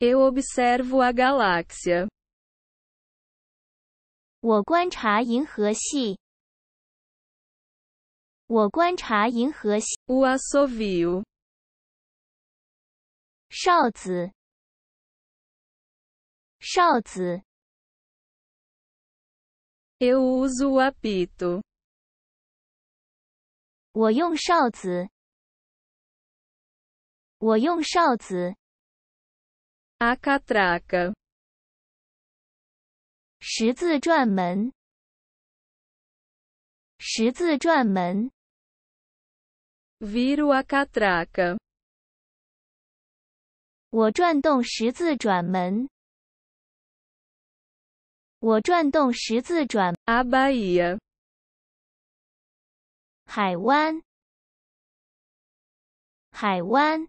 Eu observo a galáxia. 我观察银河系。我观察银河系。O assovio. Eu uso o apito. 我用哨子。我用哨子。A c a t r 十字转门，十字转门。Viro a catraca，我转动十字转门，我转动十字转。Bahia，海湾，海湾。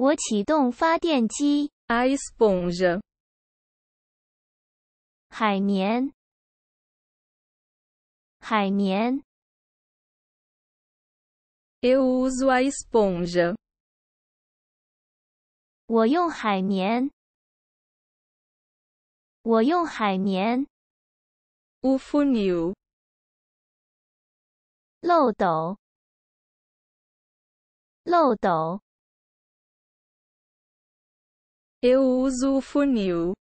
我启动发电机。A esponja，海绵，海绵。Eu uso a esponja，我用海绵。我用海绵。U funil，漏斗，漏斗。Eu uso f u n i u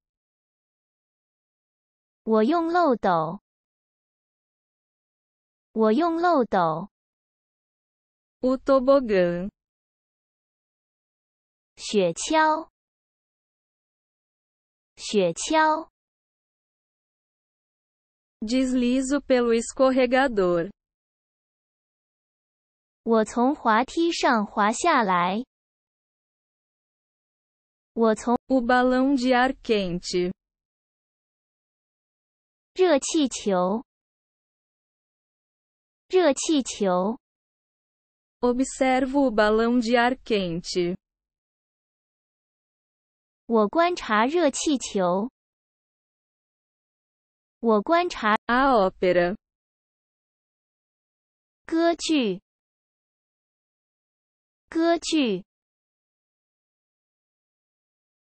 我用漏斗。我用漏斗 O tobogã. 雪橇。雪橇 Deslizo pelo escorregador. 我从滑梯上滑下来。我从。O balão de ar quente。热气球。热气球。Observo o balão de ar quente。我观察热气球。我观察。A ópera。歌剧。歌剧。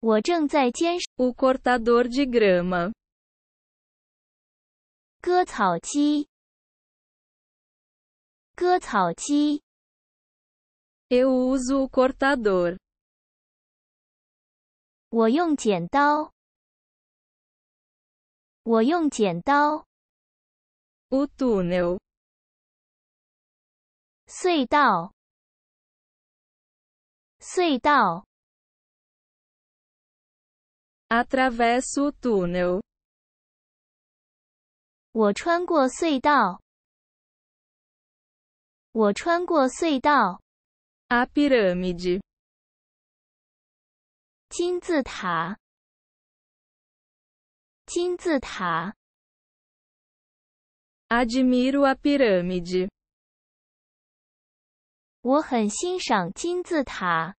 我正在监视。O cortador de grama. 割草机。割草机。Eu uso o cortador. 我用剪刀。我用剪刀。O túnel. 隧道。隧道。Atravesso o túnel. A pirâmide. Admiro a pirâmide. 我很欣赏金字塔。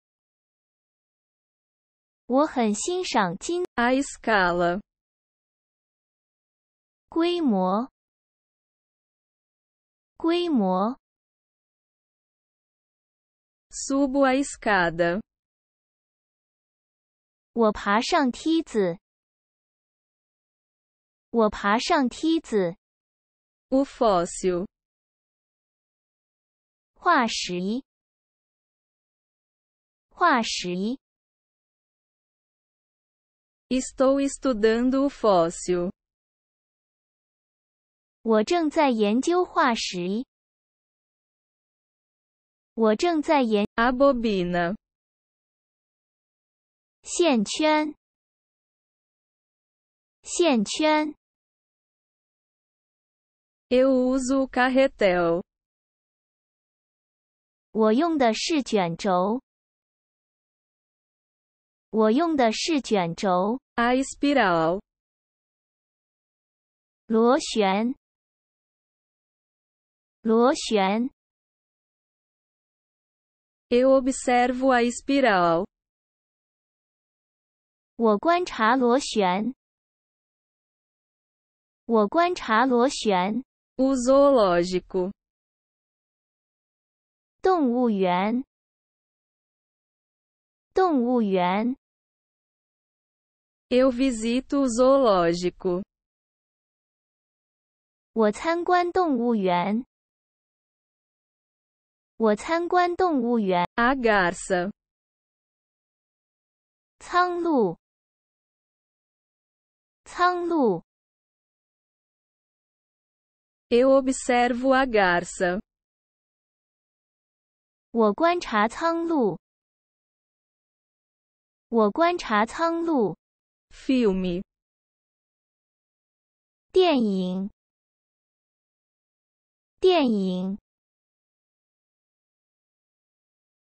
我很欣赏金。a escala。规模。规模。subo a escada。我爬上梯子。我爬上梯子。o fóssil。化石。化石。Estou estudando o fóssil. 我正在研究化石。我正在研 a bobina, Eu uso o carretel, 我用的是卷轴，我用的是卷轴，espiral 螺旋，螺旋。Eu observo a espiral。我观察螺旋。我观察螺旋。O zoológico。动物园。动物园。Eu visito o zoológico。我参观动物园。我参观动物园。A Garça。苍鹭。苍鹭。Eu observo a garça。我观察苍鹭。我观察苍鹭。Film. 电影。电影。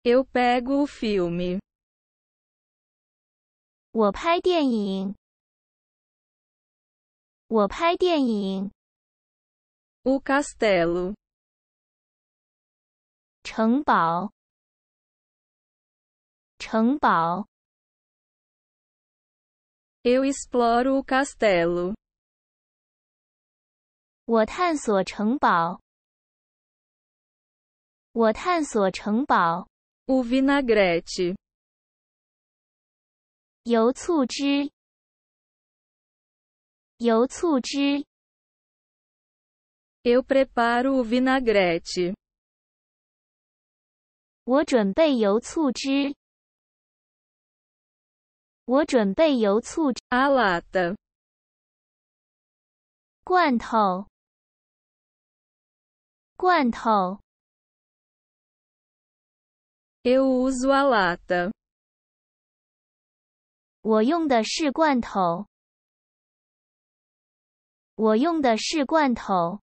Eu pego o filme. 我拍电影。我拍电影。O castelo. 城堡。城堡。Eu exploro o castelo. O vinagrete. Eu preparo o vinagrete. 我准备油醋汁。我准备油醋汁。a l a t 罐头，罐头。Eu uso a lata。我用的是罐头。我用的是罐头。